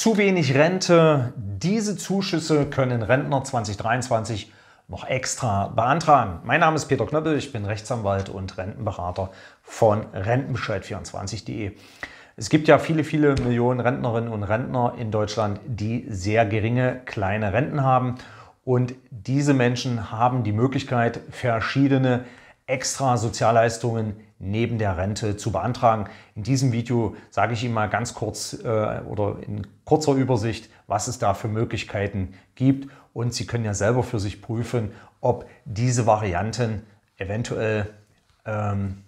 zu wenig Rente. Diese Zuschüsse können Rentner 2023 noch extra beantragen. Mein Name ist Peter Knöppel, ich bin Rechtsanwalt und Rentenberater von rentenbescheid24.de. Es gibt ja viele, viele Millionen Rentnerinnen und Rentner in Deutschland, die sehr geringe kleine Renten haben. Und diese Menschen haben die Möglichkeit, verschiedene extra Sozialleistungen neben der Rente zu beantragen. In diesem Video sage ich Ihnen mal ganz kurz äh, oder in kurzer Übersicht, was es da für Möglichkeiten gibt. Und Sie können ja selber für sich prüfen, ob diese Varianten eventuell ähm,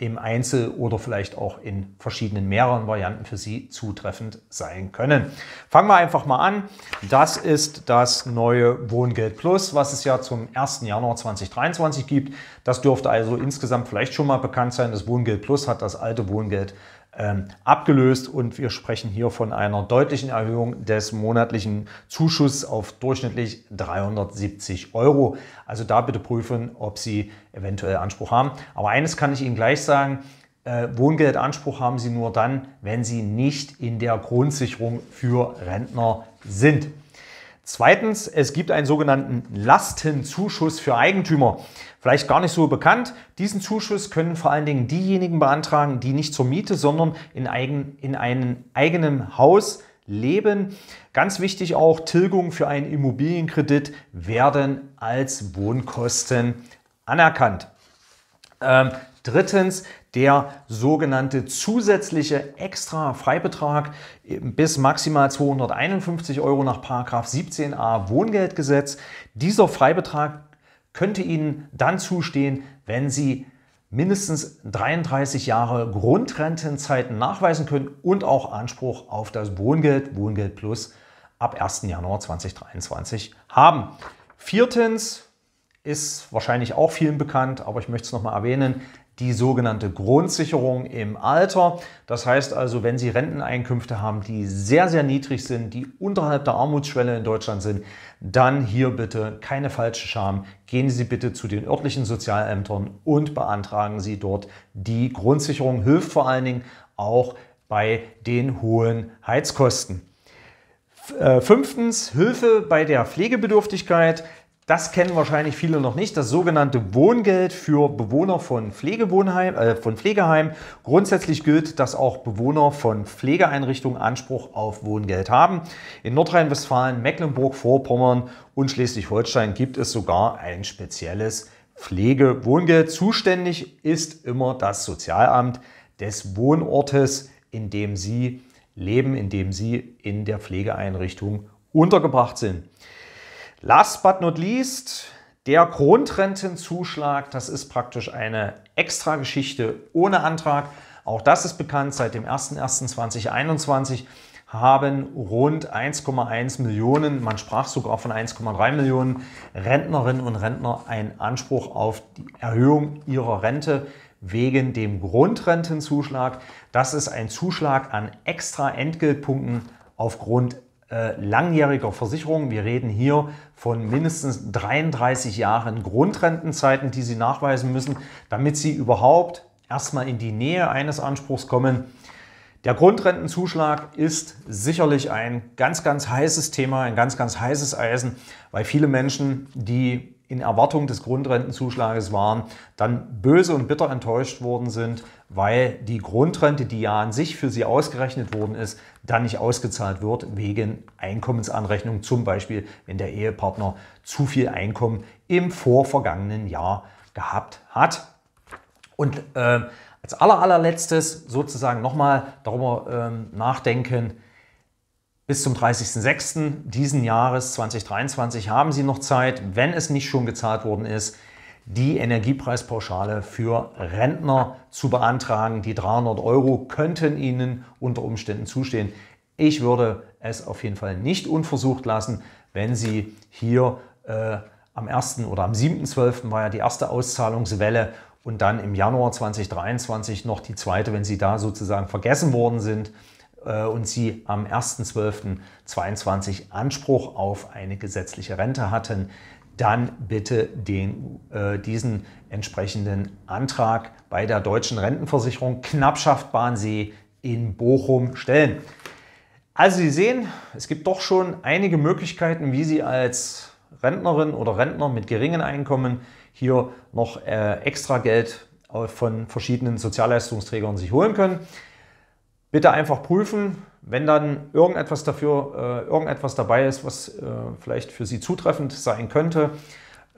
im Einzel oder vielleicht auch in verschiedenen mehreren Varianten für Sie zutreffend sein können. Fangen wir einfach mal an. Das ist das neue Wohngeld Plus, was es ja zum 1. Januar 2023 gibt. Das dürfte also insgesamt vielleicht schon mal bekannt sein. Das Wohngeld Plus hat das alte Wohngeld ähm, abgelöst und wir sprechen hier von einer deutlichen Erhöhung des monatlichen Zuschusses auf durchschnittlich 370 Euro. Also da bitte prüfen, ob Sie eventuell Anspruch haben. Aber eines kann ich Ihnen gleich sagen, äh, Wohngeldanspruch haben Sie nur dann, wenn Sie nicht in der Grundsicherung für Rentner sind. Zweitens, es gibt einen sogenannten Lastenzuschuss für Eigentümer. Vielleicht gar nicht so bekannt. Diesen Zuschuss können vor allen Dingen diejenigen beantragen, die nicht zur Miete, sondern in, eigen, in einem eigenen Haus leben. Ganz wichtig auch, Tilgungen für einen Immobilienkredit werden als Wohnkosten anerkannt. Ähm, Drittens der sogenannte zusätzliche extra Freibetrag ähm, bis maximal 251 Euro nach 17a Wohngeldgesetz. Dieser Freibetrag könnte Ihnen dann zustehen, wenn Sie mindestens 33 Jahre Grundrentenzeiten nachweisen können und auch Anspruch auf das Wohngeld, Wohngeld Plus ab 1. Januar 2023 haben. Viertens ist wahrscheinlich auch vielen bekannt, aber ich möchte es nochmal erwähnen, die sogenannte Grundsicherung im Alter. Das heißt also, wenn Sie Renteneinkünfte haben, die sehr, sehr niedrig sind, die unterhalb der Armutsschwelle in Deutschland sind, dann hier bitte keine falsche Scham. Gehen Sie bitte zu den örtlichen Sozialämtern und beantragen Sie dort die Grundsicherung. Hilft vor allen Dingen auch bei den hohen Heizkosten. Äh, fünftens, Hilfe bei der Pflegebedürftigkeit. Das kennen wahrscheinlich viele noch nicht. Das sogenannte Wohngeld für Bewohner von, Pflegewohnheim, äh, von Pflegeheimen. Grundsätzlich gilt, dass auch Bewohner von Pflegeeinrichtungen Anspruch auf Wohngeld haben. In Nordrhein-Westfalen, Mecklenburg-Vorpommern und Schleswig-Holstein gibt es sogar ein spezielles Pflegewohngeld. Zuständig ist immer das Sozialamt des Wohnortes, in dem Sie leben, in dem Sie in der Pflegeeinrichtung untergebracht sind. Last but not least, der Grundrentenzuschlag, das ist praktisch eine Extrageschichte ohne Antrag. Auch das ist bekannt, seit dem 01.01.2021 haben rund 1,1 Millionen, man sprach sogar von 1,3 Millionen Rentnerinnen und Rentner einen Anspruch auf die Erhöhung ihrer Rente wegen dem Grundrentenzuschlag. Das ist ein Zuschlag an extra Entgeltpunkten aufgrund äh, langjähriger Versicherung. Wir reden hier von mindestens 33 Jahren Grundrentenzeiten, die Sie nachweisen müssen, damit Sie überhaupt erstmal in die Nähe eines Anspruchs kommen. Der Grundrentenzuschlag ist sicherlich ein ganz, ganz heißes Thema, ein ganz, ganz heißes Eisen, weil viele Menschen, die in Erwartung des Grundrentenzuschlages waren, dann böse und bitter enttäuscht worden sind, weil die Grundrente, die ja an sich für sie ausgerechnet worden ist, dann nicht ausgezahlt wird wegen Einkommensanrechnung, zum Beispiel wenn der Ehepartner zu viel Einkommen im vorvergangenen Jahr gehabt hat. Und äh, als aller, allerletztes sozusagen nochmal darüber ähm, nachdenken, bis zum 30.06. diesen Jahres 2023 haben Sie noch Zeit, wenn es nicht schon gezahlt worden ist, die Energiepreispauschale für Rentner zu beantragen. Die 300 Euro könnten Ihnen unter Umständen zustehen. Ich würde es auf jeden Fall nicht unversucht lassen, wenn Sie hier äh, am 1. oder am 7.12. war ja die erste Auszahlungswelle und dann im Januar 2023 noch die zweite, wenn Sie da sozusagen vergessen worden sind, äh, und sie am 1.12.22 Anspruch auf eine gesetzliche Rente hatten, dann bitte den, äh, diesen entsprechenden Antrag bei der Deutschen Rentenversicherung Knappschaft Bahnsee in Bochum stellen. Also Sie sehen, es gibt doch schon einige Möglichkeiten, wie Sie als Rentnerin oder Rentner mit geringen Einkommen hier noch äh, extra Geld äh, von verschiedenen Sozialleistungsträgern sich holen können bitte einfach prüfen. Wenn dann irgendetwas dafür, äh, irgendetwas dabei ist, was äh, vielleicht für Sie zutreffend sein könnte,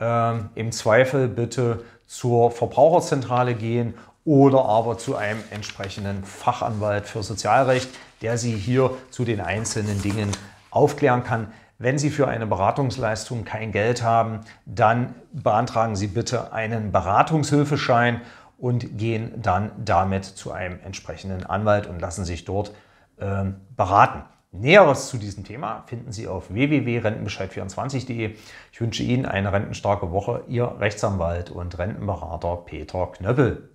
äh, im Zweifel bitte zur Verbraucherzentrale gehen oder aber zu einem entsprechenden Fachanwalt für Sozialrecht, der Sie hier zu den einzelnen Dingen aufklären kann. Wenn Sie für eine Beratungsleistung kein Geld haben, dann beantragen Sie bitte einen Beratungshilfeschein und gehen dann damit zu einem entsprechenden Anwalt und lassen sich dort ähm, beraten. Näheres zu diesem Thema finden Sie auf www.rentenbescheid24.de. Ich wünsche Ihnen eine rentenstarke Woche, Ihr Rechtsanwalt und Rentenberater Peter Knöppel.